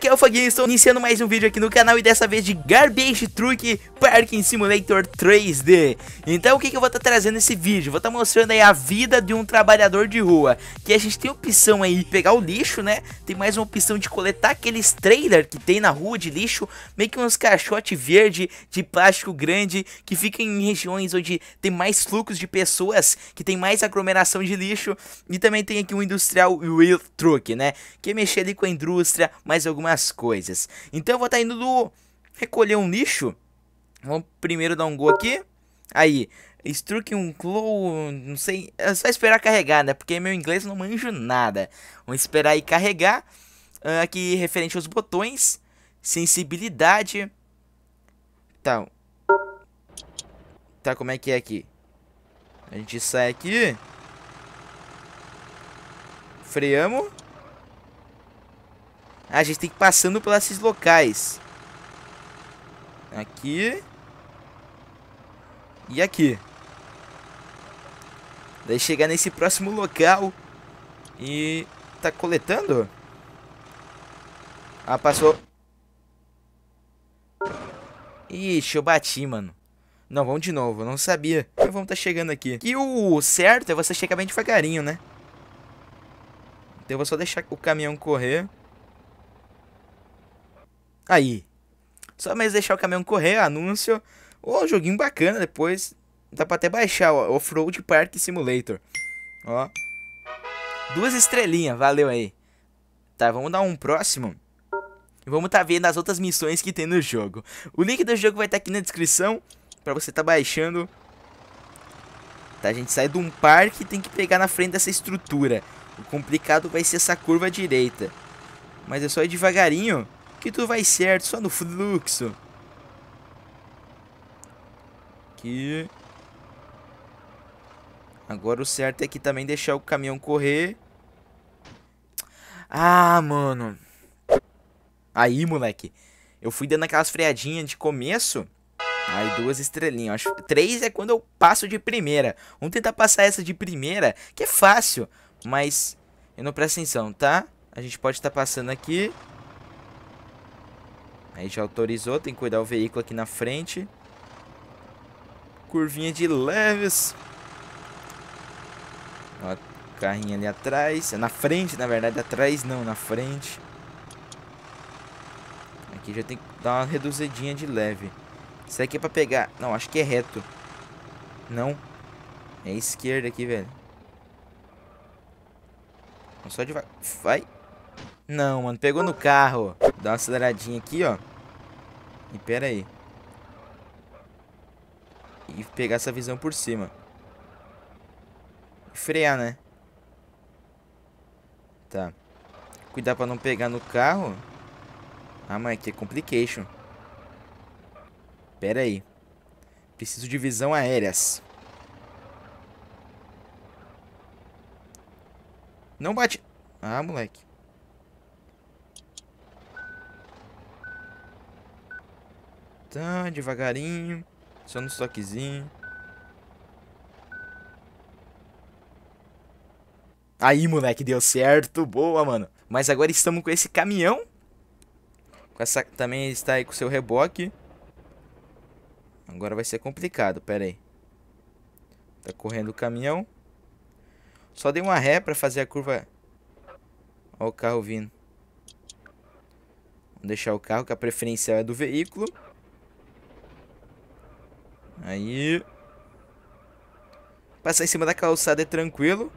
aqui é o Foguinho, estou iniciando mais um vídeo aqui no canal e dessa vez de Garbage Truck Parking Simulator 3D. Então o que, que eu vou estar tá trazendo nesse vídeo? Vou estar tá mostrando aí a vida de um trabalhador de rua, que a gente tem opção aí de pegar o lixo, né? Tem mais uma opção de coletar aqueles trailer que tem na rua de lixo, meio que uns caixote verde de plástico grande, que fica em regiões onde tem mais fluxos de pessoas, que tem mais aglomeração de lixo, e também tem aqui um Industrial Wheel Truck, né? Que é mexer ali com a indústria, mais algumas algumas coisas. Então eu vou estar tá indo do recolher um lixo. Vamos primeiro dar um gol aqui. Aí, Struck um Claw, não sei, é só esperar carregar, né? Porque meu inglês não manjo nada. Vamos esperar aí carregar. Uh, aqui referente aos botões, sensibilidade. Tá. Tá, como é que é aqui? A gente sai aqui. Freamos a gente tem que ir passando por esses locais. Aqui. E aqui. Daí chegar nesse próximo local. E... Tá coletando? Ah, passou. Ixi, eu bati, mano. Não, vamos de novo, eu não sabia. Então vamos tá chegando aqui. E o certo é você chegar bem devagarinho, né? Então eu vou só deixar o caminhão correr. Aí, só mais deixar o caminhão correr, anúncio. Ô, oh, joguinho bacana depois. Dá pra até baixar, ó. Off-Road Park Simulator. Ó. Duas estrelinhas, valeu aí. Tá, vamos dar um próximo. E vamos tá vendo as outras missões que tem no jogo. O link do jogo vai estar tá aqui na descrição. Pra você tá baixando. Tá, a gente sai de um parque e tem que pegar na frente dessa estrutura. O complicado vai ser essa curva direita. Mas é só ir devagarinho que tudo vai certo, só no fluxo. Aqui. Agora o certo é que também deixar o caminhão correr. Ah, mano. Aí, moleque. Eu fui dando aquelas freadinhas de começo. Aí duas estrelinhas. Acho três é quando eu passo de primeira. Vamos tentar passar essa de primeira, que é fácil. Mas eu não presto atenção, tá? A gente pode estar tá passando aqui. Aí já autorizou, tem que cuidar o veículo aqui na frente. Curvinha de leves. Ó, carrinho ali atrás. É na frente, na verdade. Atrás não, na frente. Aqui já tem que dar uma reduzidinha de leve. Isso aqui é pra pegar... Não, acho que é reto. Não. É esquerda aqui, velho. Só devagar. Vai. Não, mano. Pegou no carro. Dá uma aceleradinha aqui, ó. E pera aí. E pegar essa visão por cima. E frear, né? Tá. Cuidar pra não pegar no carro. Ah, mas aqui é complication. Pera aí. Preciso de visão aéreas. Não bate... Ah, moleque. Tá, devagarinho. Só no toquezinho. Aí, moleque, deu certo. Boa, mano. Mas agora estamos com esse caminhão. Com essa... Também está aí com o seu reboque. Agora vai ser complicado, pera aí. Tá correndo o caminhão. Só dei uma ré pra fazer a curva. Olha o carro vindo. Vamos deixar o carro, que a preferencial é do veículo. Aí. Passar em cima da calçada é tranquilo.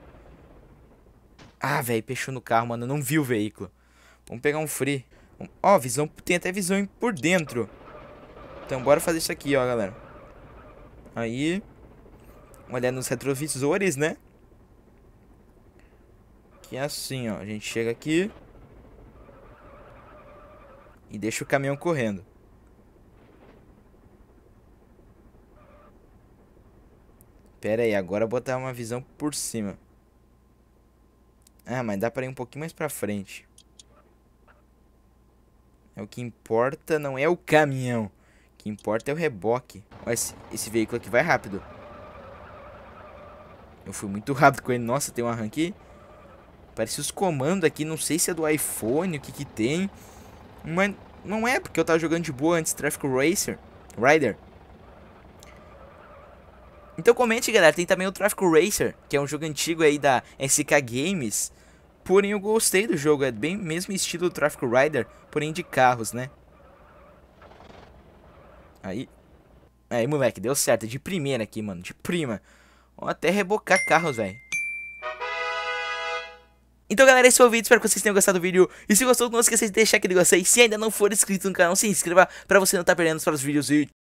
Ah, velho, fechou no carro, mano. Eu não vi o veículo. Vamos pegar um free. Ó, visão. Tem até visão por dentro. Então, bora fazer isso aqui, ó, galera. Aí. Olhar nos retrovisores, né? Que é assim, ó. A gente chega aqui. E deixa o caminhão correndo. Pera aí, agora botar uma visão por cima. Ah, mas dá pra ir um pouquinho mais pra frente. É o que importa, não é o caminhão. O que importa é o reboque. mas esse, esse veículo aqui vai rápido. Eu fui muito rápido com ele. Nossa, tem um arranque. Parece os comandos aqui. Não sei se é do iPhone, o que que tem. Mas não é, porque eu tava jogando de boa antes Traffic Racer. Rider. Então comente, galera. Tem também o Traffic Racer, que é um jogo antigo aí da SK Games. Porém, eu gostei do jogo. É bem mesmo estilo do Traffic Rider, porém de carros, né? Aí. Aí, moleque, deu certo. É de primeira aqui, mano. De prima. Vou até rebocar carros, velho. Então, galera, esse foi o vídeo. Espero que vocês tenham gostado do vídeo. E se gostou, não esqueça de deixar aquele gostei. Se ainda não for inscrito no canal, se inscreva pra você não estar tá perdendo os próximos vídeos. E